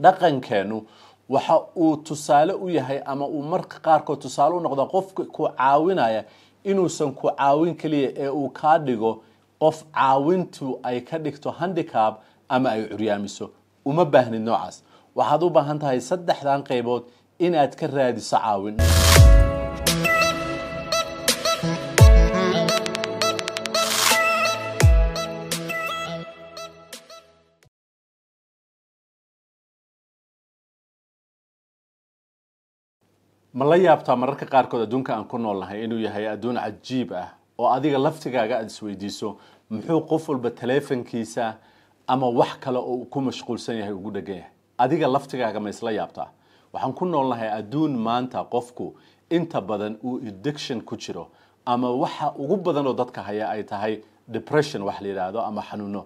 dhaqankeenu waxa uu tusaale u yahay ama uu marka qaarkood tusaale u noqda qofka ku caawinaya inuusan ku caawin keliya ee uu kaa dhigo qof caawintu ay ka dhigto handicab ama ay curyaamiso uma baahnid noocaas waxaad u baahan tahay saddexdan qaybood inaad ka raadiso caawin ma la yaabtaa mararka qaarkood adduunka aan ku noolnahay inuu yahay adduun cajiib ah oo adiga laftigaaga aada isweydiiso muxuu qof walba taleefankiisa ama wax kale oo uu ku mashquulsan yahay ugu dhegan yahay adiga laftigaaga ma isla yaabtaa waxaan ku noolnahay adduun maanta qofku inta badan uu addiction ku jiro ama waxa ugu badan oo dadka haya ay tahay depression wax la yidhaahdo ama xanuuno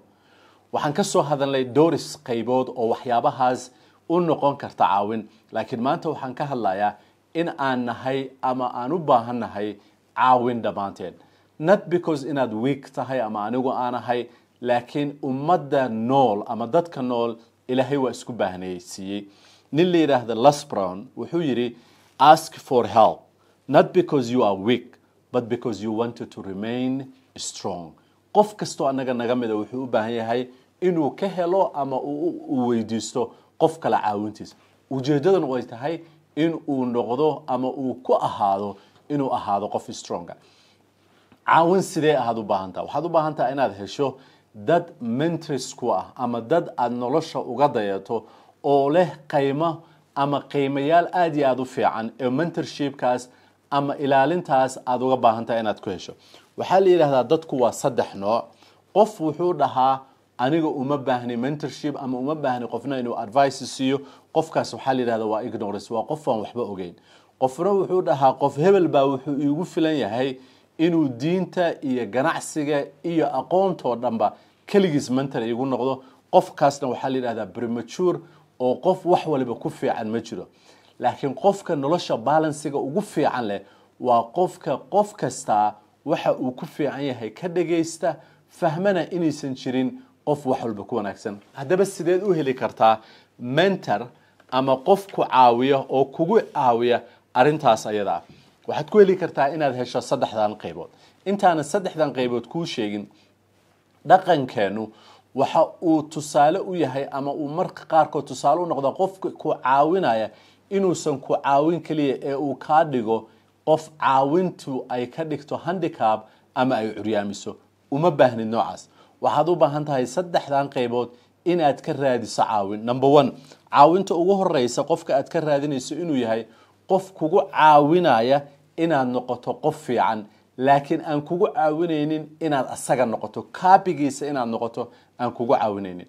waxaan ka soo hadalnay dooris qaybood oo waxyaabahaas u noqon karta caawin laakiin maanta waxaan ka hadlayaa in aan nahay ama aan u baahannahay caawin dhammaanteed not because inaad weak tahay ama anigu aanahay laakiin ummadda nool ama dadka nool ilaahay waa isku baahneeysiiyey nin la yidhaahda lasbron wuxuu yidhi ask for help not because you are weak but because you wanted to remain strong qof kastoo anaga naga mida wuxuu u baahan yahay inuu ka helo ama uu weydiisto qof kale caawintiisa ujeeddaduna way tahay in uu noqdo ama uu ku ahaado inuu ahaado qof stronga caawin sidee ahaad u baahantaha waxaad u baahantaha inaad hesho dad mentors ku ah ama dad aada nolosha uga dayato oo leh qaymo ama qiimayaal aad iyo aada u fiican ee mentorshipkaas ama ilaalintaas aada uga baahantaha inaad ku hesho waxaa la yidhahdaa dadku waa saddex nooc qof wuxuu dhahaa aniga uma baahni mentorship ama uma baahni qofna inuu advice siiyo qofkaas waxaa la yidhahda waa ignorance waa qof aan waxba ogeyn qofna wuxuu dhahaa qof hebel baa wuxuu iigu filan yahay inuu diinta iyo ganacsiga iyo aqoontoo dhanba keligiis mentor iigu noqdo qofkaasna waxaa la yidhahdaa premature oo qof wax waliba ku fiican ma jiro laakiin qofka nolosha balansiga ugu fiican leh waa qofka qof kastaa waxa uu ku fiican yahay ka dhagaysta fahmana inaysan jirin qof wax walba ku wanaagsan haddaba sideed u heli kartaa mentor ama qof ku caawiya oo kugu caawiya arintaas ayadaa waxaad ku heli kartaa inaad hesho saddexdan qaybood intaana saddexdan qaybood kuu sheegin dhaqankeennu waxa uu tusaale u yahay ama uu marka qaarkood tusaale u noqda qofka ku caawinaya inuusan ku caawin keliya ee uu kaa dhigo qof caawintu ay ka dhigto handicab ama ay curyaamiso uma baahnid noocaas waxaad u baahan tahay saddexdan qaybood inaad ka raadiso caawin number one caawinta ugu horeysa qofka aad ka raadinayso inuu yahay qof kugu caawinaya inaad noqoto qof fiican laakiin aan kugu caawinaynin inaad asaga noqoto kaabigiisa inaad noqoto aan kugu caawinaynin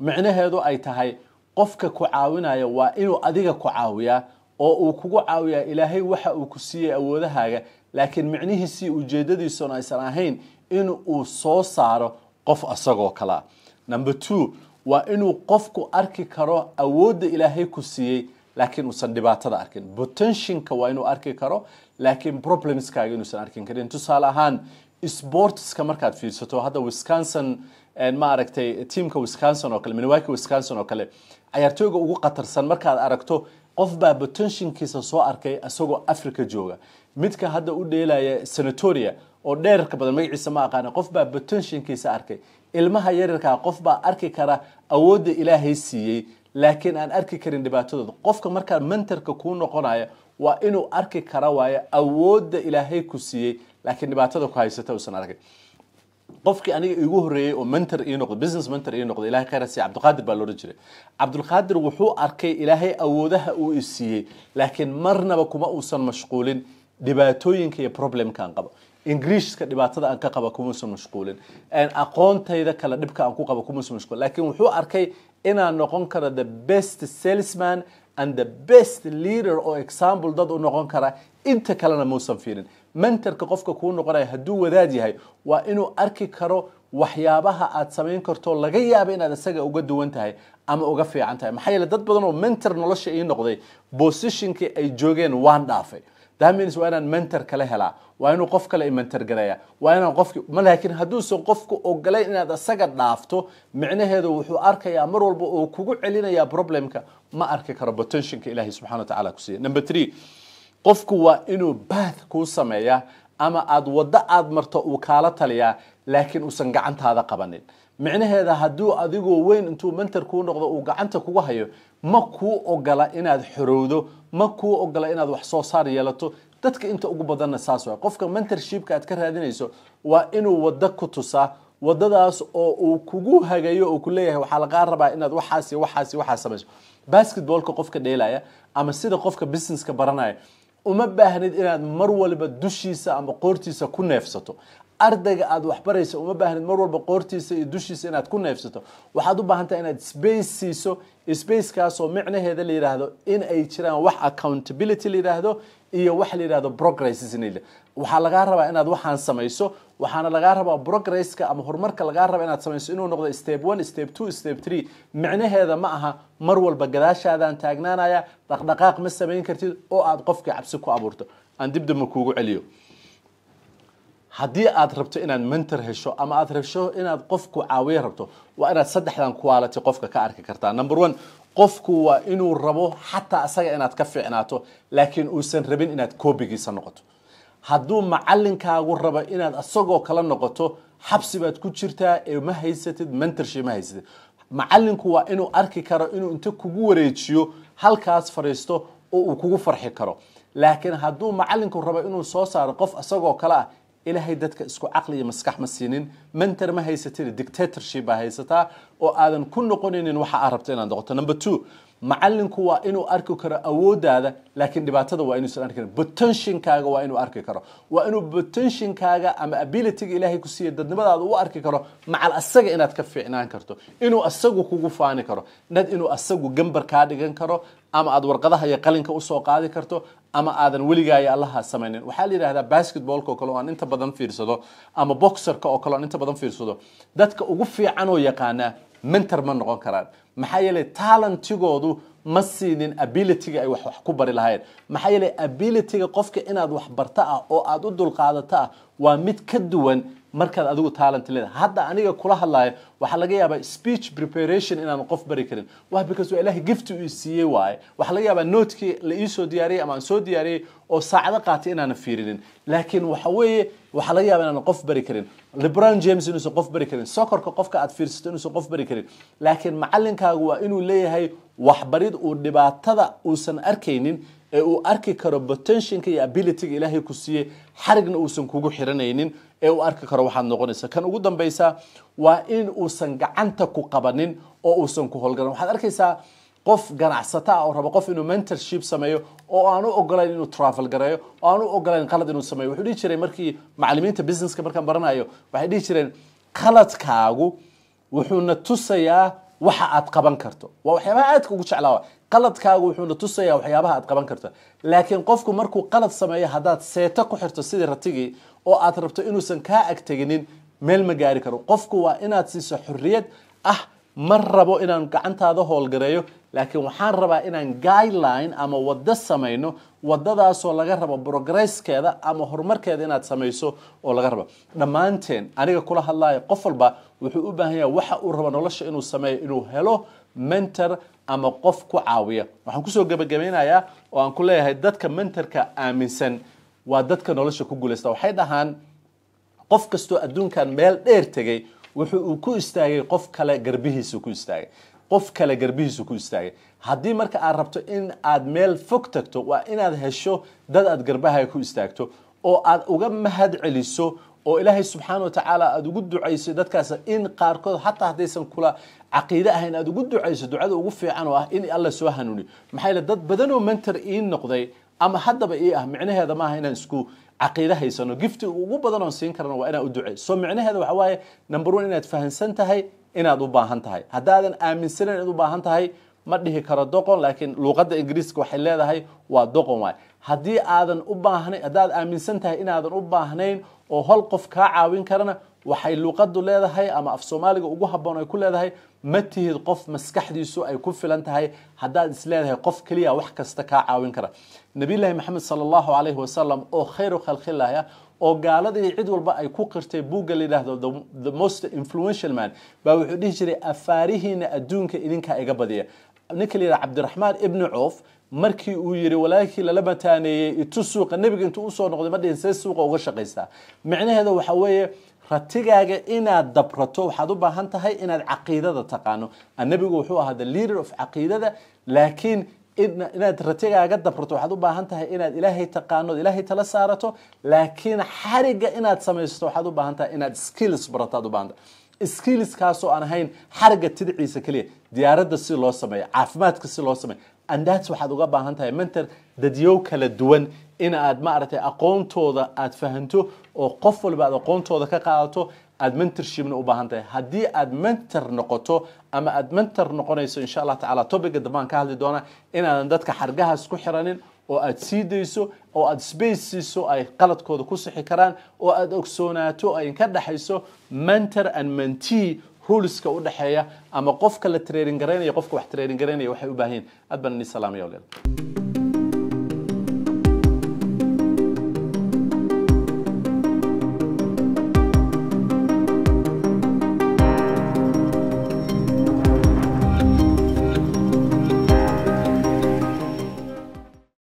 micnaheedu ay tahay qofka ku caawinaya waa inuu adiga ku caawiyaa oo uu kugu caawiyaa ilaahay waxa uu ku siiyey awoodahaaga laakiin micnihiisii ujeedadiisuna aysan ahayn in uu soo saaro qof asagoo kalea number two waa inuu qofku arki karo awoodda ilaahay ku siiyey laakiin uusan dhibaatada arkin potentionka waa inuu arki karo laakiin problemskaaga inuusan arkin karin tusaale ahaan sportska markaad fiirsato hadda wisconsin eh, maaragtay eh, teamka wisconsin oo kale minwaki wisconsin oo kale cayaartooyga ugu khatarsan markaad aragto qof baa botentionkiisa soo arkay isagoo africa jooga midka hadda u dheelaya senatoria oo dheerarka badan magaciisa ma aqaana qofbaa batonshonkiisa arkay ilmaha yarirkaa qofbaa arki kara awoodda ilaahay siiyey laakiin aan arki karin dhibaatadooda qofka markaa mentarka kuu noqonaya waa inuu arki kara waayo awoodda ilaahay ku siiyey laakiin dhibaatada ku haysata usan arkin qofkii aniga igu horeeyey oo mentor ii noqdo business mentor ii noqdo ilaahay khayr si cabdulqaadir baa loohan jiray cabdulqaadir wuxuu arkay ilaahay awoodaha uu isiiyey laakiin marnaba kuma uusan mashquulin dhibaatooyinka iyo problemkan qabo ingiriishka dhibaatada aan ka qaba kumasu mashquulin aqoontayda kale dhibka aan ku qaba kumasu mashquulin laakiin wuxuu arkay inaan noqon karo the best salesman and the best leader oo example dad u noqon kara inta kalena muusan fiirin mentorka qofka kuu noqonaya hadduu wadaad yahay waa inuu arki karo waxyaabaha aad samayn karto laga yaaba inaad isaga uga duwan tahay ama uga fiican tahay maxaa yeele dad badan oo mentor nolosha ii noqday bosishinkii ay joogeen waan dhaafay damis waa inaan mentor kala helaa waa inuu qof kale mentorgareeya waa inaan qofki laakiin hadduusan qofku ogolayn inaad isaga dhaafto micnaheedu wuxuu arkayaa mar walba uu kugu celinayaa problemka ma arki karo potentionka ilaahay subxana wa tacala kusiiya number three qofku waa inuu baath kuu sameeyaa ama aada waddo aada marto uu kaala taliyaa laakiin uusan gacantaada qabanin micnaheeda hadduu adigoo weyn intuu mentor kuu noqdo uu gacanta kugu hayo ma kuu ogola inaad xorowdo ma kuu ogola inaad wax soo saar yeelato dadka inta ugu badanna saas waay qofka mentorshipka aad ka raadinayso waa inuu waddo ku tusaa waddadaas oo uu kugu hagayo oo kuleeyahay waxaa lagaa rabaa inaad waxaas waxaas waxaas samayso basketballka qofka dheelaya ama sida qofka businesska baranaya uma baahnid inaad mar waliba dushiisa ama qoortiisa ku neefsato ardayga aad waxbarayso uma baahnid mar walba qoortiisa iyo dushiisa inaad ku neefsato waxaad u baahantaha inaad space siiso spacekaasoo micnaheeda la yidhaahdo in ay jiraan wax accountability la yidhaahdo iyo wax la yidhahdo progress waxaa lagaa rabaa inaad waxaan samayso waxaana lagaa rabaa progresska ama horumarka lagaa raba inaad samayso inuu noqdo step one step two step three micnaheeda ma aha mar walba gadaashaadaan taagnaanaya dhaqdhaqaaq ma samayn kartid oo aad qofkii cabsi ku abuurto aan dibdaba kuugu celiyo haddii aad rabto inaad mentor hesho ama aad hesho inaad qofku caawiyo rabto waa inaad saddexdan quality qofka ka arki kartaa number one qofku waa inuu rabo xataa isaga inaad ka fiicnaato laakiin uusan rabin inaad koobigiisa noqoto hadduu macalinkaagu rabo inaad isagoo kala noqoto xabsi baad ku jirtaa ee ma haysatid mentorship ma haysatid macalinku waa inuu arki karo inuu inta kugu wareejiyo halkaas fadhiisto oo uu kugu farxi karo laakiin hadduu macalinku rabo inuu soo saaro qof isagoo kale ah إلى هيدتك إسكو عقلي مسكح مسينين منتر ما هيستين ديكتاتر شيبا هيستا oo aadan ku noqonaynin waxa aad rabto inaad noqoto number two macallinku waa inuu arki karo awooddaada laakiin dhibaatada waa inuusan arki karin botentionkaaga waa inuu arki karo waa inuu botentionkaaga ama abilityga ilaahay ku siiya dadnimadaada u arki karo macal asaga inaad ka fiicnaan karto inuu asagu kugu faani karo nad inuu asagu gambar kaa dhigan karo ama aad warqadaha iyo qalinka usoo qaadi karto ama aadan weligaayo allaha samaynin waxaa la yidhahdaa basketballka oo kale oo aan inta badan fiirsado ama boxerka oo kale oo aan inta badan fiirsado dadka ugu fiican oo yaqaanaa mentor ma noqon karaan maxaa yeelay talentigoodu ma siinin abilityga ay wax wax ku bari lahayen maxaa yeelay abilityga qofka inaad wax barta ah oo aad u dulqaadata ah waa mid ka duwan markaad adigu talent leedahay hadda aniga kula hadlayo waxa laga yaabaa speech preparation inaan qof bari karin waa because waa ilaahay gift uu siiyey waaye waxa laga yaabaa noodkii la ii soo diyaariyey ama aan soo diyaariyey oo saacado qaatay inaan fiirinin laakiin waxa weeye waxa laga yaabaa inaan qof bari karin lebron james inuusan qof bari karin sokorka qofka aad fiirsato inuusan qof bari karin laakiin macalinkaagu waa inuu leeyahay waxbarid uu dhibaatada uusan arkaynin ee uu arki karo potentionka iyo abilityga ilaahay ku siiyey xarigna uusan kugu xiranaynin ee uu arki karo waxaad noqonaysa kan ugu dambaysa waa in uusan gacanta ku qabanin oo uusan ku howlgalan waxaad arkaysaa qof ganacsata ah oo raba qof inuu mentorship sameeyo oo aan u ogolayn inuu travel gareeyo oo aan u ogolayn qalad inuu sameeyo wuxuu dhihi jiray markii macalimiinta businesska markaan baranayo waxay dhihi jireen qaladkaagu wuxuuna tusayaa waxa aad qaban karto waa waxyaabaha aadka ugu jeclaawa qaladkaagu wuxuuna tusayaa waxyaabaha aad qaban karto laakiin qofku markuu qalad sameeyo haddaad seeto ku xirto sidii ratigii oo aad rabto inuusan kaa agteginin meel ma gaari karo qofku waa inaad siiso xorriyad ah ma rabo inaan gacantaada howlgareeyo laakiin waxaan rabaa inaan guideline ama waddo samayno waddadaasoo laga rabo brogreskeeda ama horumarkeeda inaad samayso oo laga rabo dhammaanteen aniga kula hadlaaya qof walba wuxuu u baahan yaha waxa uu rabo nolosha inuu sameeyo inuu helo mentor ama qof ku caawiya waxaan kusoo gebagabaynayaa oo aan ku leeyahay dadka menterka aaminsan waa dadka nolosha ku guulaysta waxay dhahaan qof kastoo adduunkan meel dheer tegay wuxuu uu ku istaagay qof kale garbihiisu ku istaagay qof kale garbihiisu ku istaagay haddii marka aad rabto in aad meel fog tagto waa inaad hesho dad aad garbahaga ku istaagto oo aad uga mahad celiso oo ilaahay subxaana watacaala aada ugu ducayso dadkaas in qaarkood xataa haddaysan kula caqiide ahayn aada ugu ducayso ducada ugu fiican oo ah in alla soo hanuuniyo maxaa yeele dad badanoo mantar ii noqday ama haddaba ii ah micnaheeda maaha inaan isku caqiide haysano gifti ugu badan oon siin karana waa inaan u ducey soo micnaheeda waxa waaye number one inaad fahamsan tahay inaad u baahan tahay haddaadan aaminsanayn inaad u baahan tahay ma dhihi karo doqon laakiin luuqadda ingiriiska waxay leedahay waa doqon waay haddii aadan u baahnayn haddaad aaminsan tahay inaadan u baahnayn oo hol qof kaa caawin karana waxay luuqadu leedahay ama af soomaaliga ugu habboon ay ku leedahay ma tihid qof maskaxdiisu ay ku filan tahay haddaad isleedahay qof keliya wax kasta kaa caawin kara nabiyullaahi maxamed sala allahu calayhi wasalam oo khayru khalqilaah oo gaaladii cid walba ay ku qirtay buugga la yidhaahdo the most influential man baa wuxuu dhihi jiray afaarihiina adduunka idinkaa iga badiya ninka layidhaha cabdiraxmaan ibni coof markii uu yidhi walaalkii lala mataaneeyey itu suuqa nebiga intuu usoo noqday ma dhihin see suuqa uga shaqaysaa micnaheeda waxa weeye ratigaaga inaad dabrato waxaad u baahan tahay inaad caqiidada taqaano nebigu wuxuu ahaa the leader of caqiidada laakiin inaad ratigaaga dabrato waxaad u baahan tahay inaad ilaahay taqaanood ilaahay tala saarato laakiin xarigga inaad samaysto waxaad u baahan tahay inaad skills barato aad u baahan tahay skillskaasoo aan ahayn xaragga tidiciisa keliya diyaaradda si loo sameeyo caafimaadka si loo sameeyo andaats waxaad uga baahan tahay mentor dadyow kala duwan in aad maaragtay aqoontooda aad fahanto oo qof walba aad aqoontooda ka qaadato aada mentorshipna u baahan tahay haddii aad mentor noqoto ama aad mentor noqonayso insha allah tacaala topiga dambaan ka hadli doonaa inaadan dadka xargahaas ku xiranin oo aad sii dayso oo aad space siiso ay qaladkooda ku sixi karaan oo aad ogsoonaato ay ka dhexayso mentor and mentee ruleska u dhexeeya ama qofka la training garaynaya qofka wax training garaynaya waxay u baahan yihin aad baan inii salaamaya walaal